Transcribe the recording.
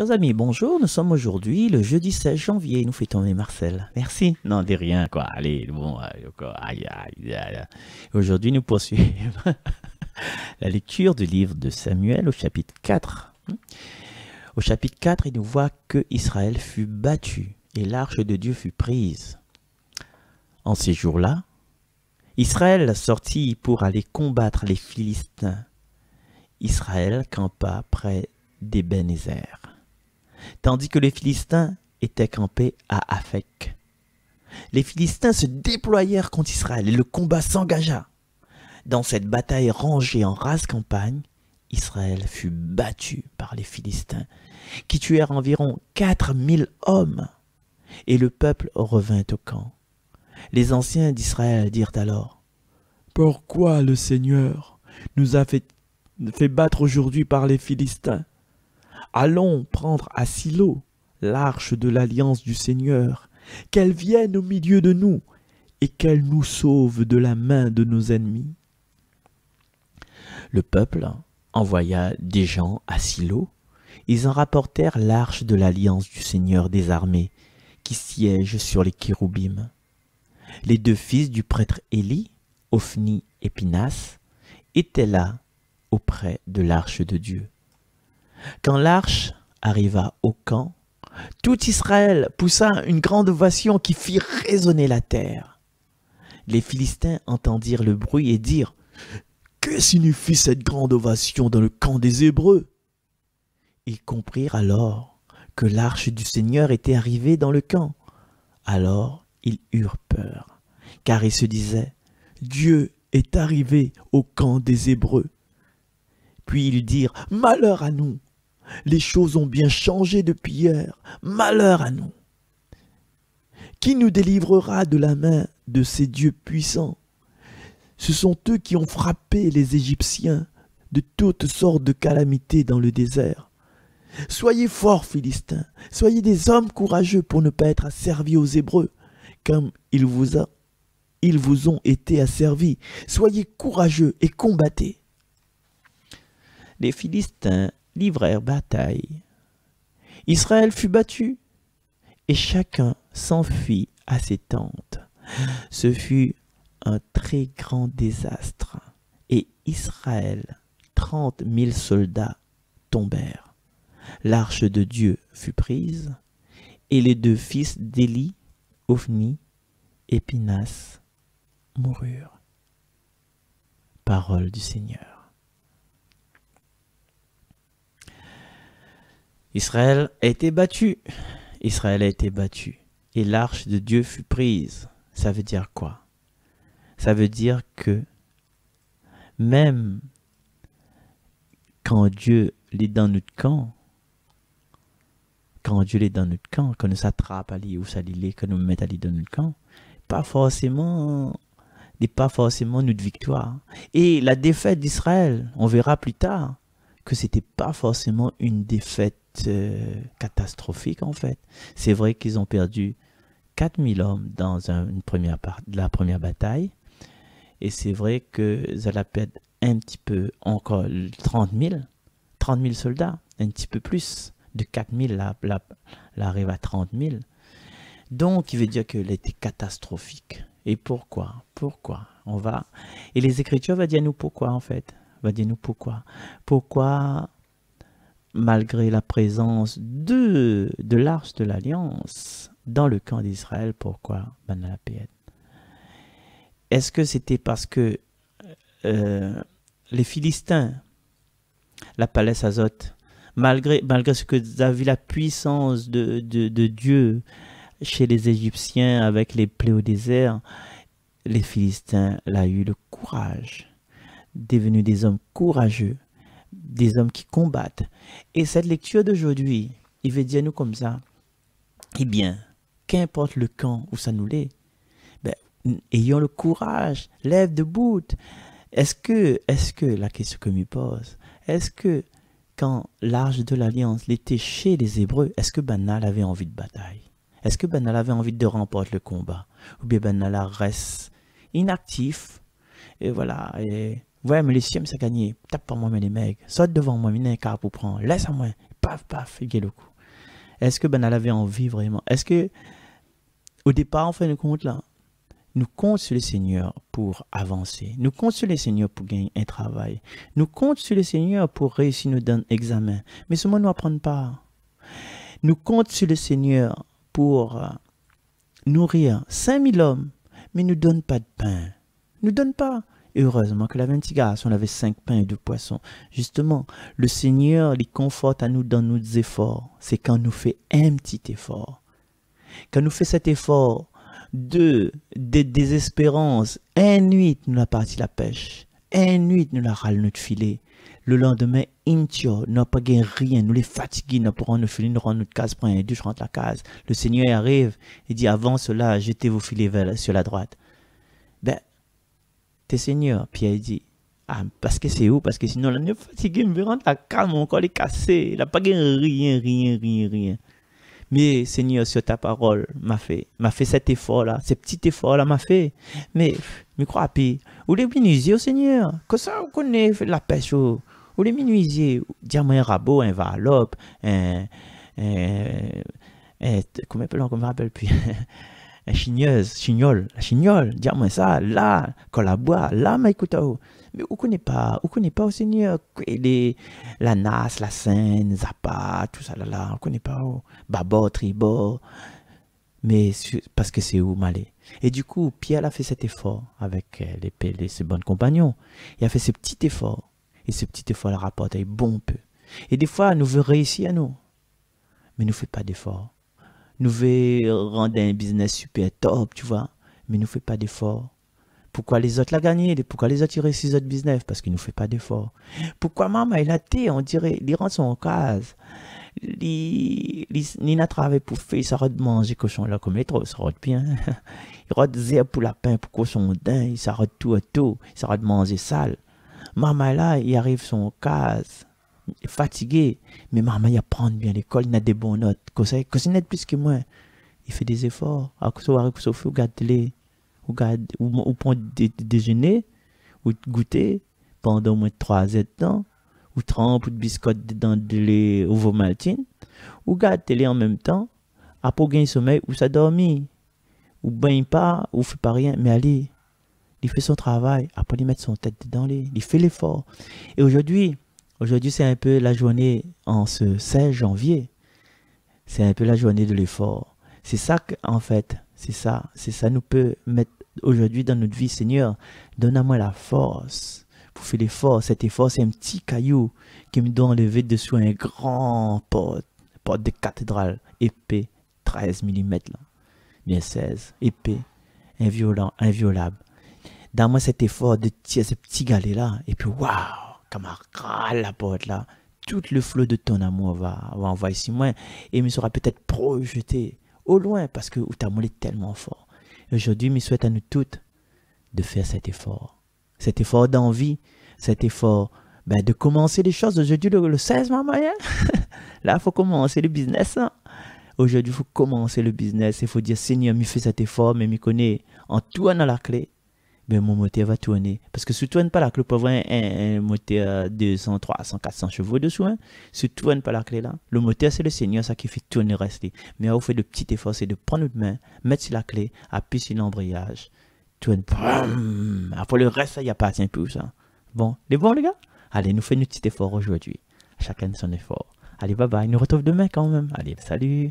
Chers amis, bonjour, nous sommes aujourd'hui le jeudi 16 janvier, nous fêtons tomber Marcel. Merci. Non, dis rien, quoi. Allez, bon, euh, aïe, Aujourd'hui, nous poursuivons la lecture du livre de Samuel au chapitre 4. Au chapitre 4, il nous voit que Israël fut battu et l'arche de Dieu fut prise. En ces jours-là, Israël sortit pour aller combattre les Philistins. Israël campa près d'Ebenezer tandis que les Philistins étaient campés à Afek. Les Philistins se déployèrent contre Israël et le combat s'engagea. Dans cette bataille rangée en rase campagne, Israël fut battu par les Philistins, qui tuèrent environ 4000 hommes, et le peuple revint au camp. Les anciens d'Israël dirent alors, Pourquoi le Seigneur nous a fait battre aujourd'hui par les Philistins Allons prendre à Silo l'arche de l'alliance du Seigneur, qu'elle vienne au milieu de nous et qu'elle nous sauve de la main de nos ennemis. Le peuple envoya des gens à Silo. Ils en rapportèrent l'arche de l'alliance du Seigneur des armées, qui siège sur les Kéroubim. Les deux fils du prêtre Élie, Ophni et Pinas, étaient là auprès de l'arche de Dieu. Quand l'arche arriva au camp, tout Israël poussa une grande ovation qui fit résonner la terre. Les Philistins entendirent le bruit et dirent Que signifie cette grande ovation dans le camp des Hébreux Ils comprirent alors que l'arche du Seigneur était arrivée dans le camp. Alors ils eurent peur, car ils se disaient Dieu est arrivé au camp des Hébreux. Puis ils dirent Malheur à nous les choses ont bien changé depuis hier. Malheur à nous. Qui nous délivrera de la main de ces dieux puissants Ce sont eux qui ont frappé les Égyptiens de toutes sortes de calamités dans le désert. Soyez forts, Philistins, soyez des hommes courageux pour ne pas être asservis aux Hébreux, comme ils vous, ils vous ont été asservis. Soyez courageux et combattez. Les Philistins livrèrent bataille. Israël fut battu, et chacun s'enfuit à ses tentes. Ce fut un très grand désastre, et Israël, trente mille soldats, tombèrent. L'arche de Dieu fut prise, et les deux fils d'Élie, Ophni et Pinas, moururent. Parole du Seigneur. Israël a été battu. Israël a été battu. Et l'arche de Dieu fut prise. Ça veut dire quoi Ça veut dire que même quand Dieu est dans notre camp, quand Dieu est dans notre camp, quand nous s'attrape à l'île ou s'allier, quand nous met à l'île dans notre camp, pas forcément n'est pas forcément notre victoire. Et la défaite d'Israël, on verra plus tard que c'était pas forcément une défaite euh, catastrophique en fait. C'est vrai qu'ils ont perdu 4000 hommes dans une première part, la première bataille. Et c'est vrai que Zala perd un petit peu encore 30 000, 30 000 soldats, un petit peu plus. De 4000 là, là, arrive à 30 000. Donc, il veut dire que était catastrophique. Et pourquoi Pourquoi On va. Et les Écritures vont dire nous pourquoi en fait. Va dire nous pourquoi. Pourquoi malgré la présence de, de l'Arche de l'Alliance dans le camp d'Israël. Pourquoi Est-ce que c'était parce que euh, les Philistins, la palais Azote, malgré, malgré ce que vu la puissance de, de, Dieu chez les Égyptiens avec les plaies au désert, les Philistins l'a eu le courage, devenus des hommes courageux, des hommes qui combattent. Et cette lecture d'aujourd'hui, il veut dire nous comme ça, eh bien, qu'importe le camp où ça nous l'est, ben, ayons le courage, lève debout. Est-ce que, est-ce que, la question que me pose, est-ce que quand l'arche de l'Alliance l'était chez les Hébreux, est-ce que Banal avait envie de bataille Est-ce que Banal avait envie de remporter le combat Ou bien Banal reste inactif et voilà, et Ouais, mais les siens, ça gagné. Tape pas moi, mais les mecs. Saute devant moi, mais un quart pour prendre. Laisse à moi. Paf, paf, il le coup. Est-ce que ben elle avait envie vraiment Est-ce que, au départ, en fait de compte, là, nous comptons sur le Seigneur pour avancer. Nous comptons sur le Seigneur pour gagner un travail. Nous comptons sur le Seigneur pour réussir nos examens. Mais ce moment, nous apprendre pas. Nous comptons sur le Seigneur pour euh, nourrir 5000 hommes, mais ne nous donne pas de pain. Ne nous donne pas. Heureusement que la un on avait cinq pains et deux poissons. Justement, le Seigneur les conforte à nous dans nos efforts. C'est quand nous fait un petit effort. Quand nous fait cet effort de, désespérance, une nuit nous la parti la pêche, une nuit nous la râle notre filet. Le lendemain, intio, n'a pas gagné rien, nous les fatigués, nous pourrons nous filer, nous rendons notre case, prends un deux, je rentre la case. Le Seigneur arrive et dit, avant cela, jetez vos filets sur la droite. T'es Seigneur. Pierre dit, ah, parce que c'est où Parce que sinon, la je me rends la calme, mon corps est cassé. Il n'a pas gagné rien, rien, rien, rien. Mais Seigneur, sur ta parole, m'a fait, m'a fait cet effort-là, ce petit effort-là, m'a fait. Mais, me crois pis Ou les minuisiers Seigneur, que ça, on connaît la pêche. Ou les minuisiers diamant, un rabot, un valop, un, un, comment on rappelle plus la chigneuse, chignole, la chignole, dis-moi ça, là, quand la bois, là, mais écoute, mais on connaît pas, on connaît pas au Seigneur, les, la nas, la scène, zappa, tout ça, là, là, on connaît pas, où tribot, mais parce que c'est où Malé. Et du coup, Pierre a fait cet effort avec euh, les, ses bons compagnons, il a fait ce petit effort, et ce petit effort le rapporte un bon peu. Et des fois, nous veut réussir à nous, mais nous fait pas d'effort nous veut rendre un business super top, tu vois, mais nous fait pas d'efforts. Pourquoi les autres la gagné Pourquoi les autres sur réussissent autres business Parce qu'il ne fait pas d'efforts. Pourquoi maman il a On dirait son sont en case. Nina travaillé pour faire s'arrête de manger cochon là comme les ça s'arrête bien. Il rentrent zéro pour la pain pour cochon d'un, Il s'arrête tout à tout, ça de manger sale. Maman là, il arrive son case fatigué. Mais maman, il apprend bien l'école, il a des bonnes notes. conseil n'est plus que moi, il fait des efforts. À soirée, il au regarde ou ou de déjeuner, ou goûter pendant au moins trois heures de ou trempe ou de biscotte dans de lait ou maltines ou garde télé en même temps, après gagner sommeil, ou ça dormi ou baigne ben pas, ou fait pas rien, mais allez, il fait son travail, après il met son tête dedans, il fait l'effort. Et aujourd'hui, Aujourd'hui, c'est un peu la journée en ce 16 janvier. C'est un peu la journée de l'effort. C'est ça que, en fait, c'est ça, c'est ça nous peut mettre aujourd'hui dans notre vie, Seigneur. Donne moi la force pour faire l'effort. Cet effort, c'est un petit caillou qui me doit enlever dessous un grand porte, porte de cathédrale, épais, 13 mm, là. bien 16, épais, inviolent, inviolable. Donne-moi cet effort de tirer ce petit galet là, et puis waouh! à la porte là, tout le flot de ton amour va, va envoyer ici, moi et me sera peut-être projeté au loin parce que ta amour est tellement fort. Aujourd'hui, je souhaite à nous toutes de faire cet effort, cet effort d'envie, cet effort ben, de commencer les choses. Aujourd'hui, le, 16 mars, hein? là, il faut commencer le business. Hein? Aujourd'hui, il faut commencer le business. Il faut dire, Seigneur, me fais cet effort, mais me connais en tout en la clé mais ben, mon moteur va tourner. Parce que si tu tournes pas la clé pour avoir un, moteur 200, 300, 400 chevaux dessous, hein, si tu tournes pas la clé là, le moteur c'est le Seigneur, ça qui fait tourner rester. Mais on fait le petit effort, c'est de prendre une main, mettre sur la clé, appuyer sur l'embrayage, tourne, après ah, le reste, ça y appartient plus. Bon, les bon, les gars Allez, nous faisons notre petit effort aujourd'hui. Chacun son effort. Allez, bye bye, nous retrouve demain quand même. Allez, salut